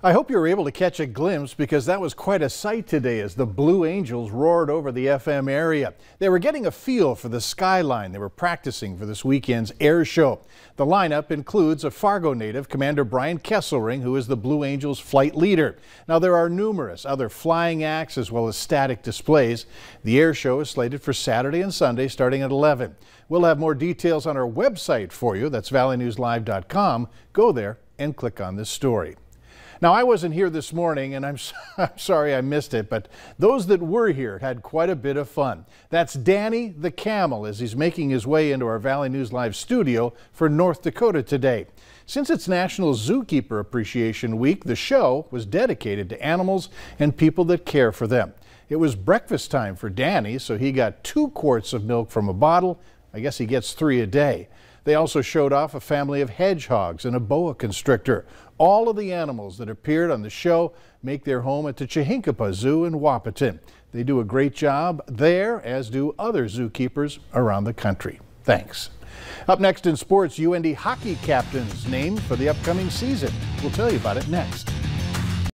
I hope you were able to catch a glimpse because that was quite a sight today as the Blue Angels roared over the FM area. They were getting a feel for the skyline they were practicing for this weekend's air show. The lineup includes a Fargo native, Commander Brian Kesselring, who is the Blue Angels flight leader. Now, there are numerous other flying acts as well as static displays. The air show is slated for Saturday and Sunday starting at 11. We'll have more details on our website for you. That's valleynewslive.com. Go there and click on this story. Now, I wasn't here this morning, and I'm, so, I'm, sorry I missed it, but those that were here had quite a bit of fun. That's Danny the Camel as he's making his way into our Valley News Live studio for North Dakota today. Since it's National Zookeeper Appreciation Week, the show was dedicated to animals and people that care for them. It was breakfast time for Danny, so he got two quarts of milk from a bottle. I guess he gets three a day. They also showed off a family of hedgehogs and a boa constrictor. All of the animals that appeared on the show make their home at the Chihinkapa Zoo in Wapiton. They do a great job there, as do other zookeepers around the country. Thanks. Up next in sports, UND hockey captains name for the upcoming season. We'll tell you about it next.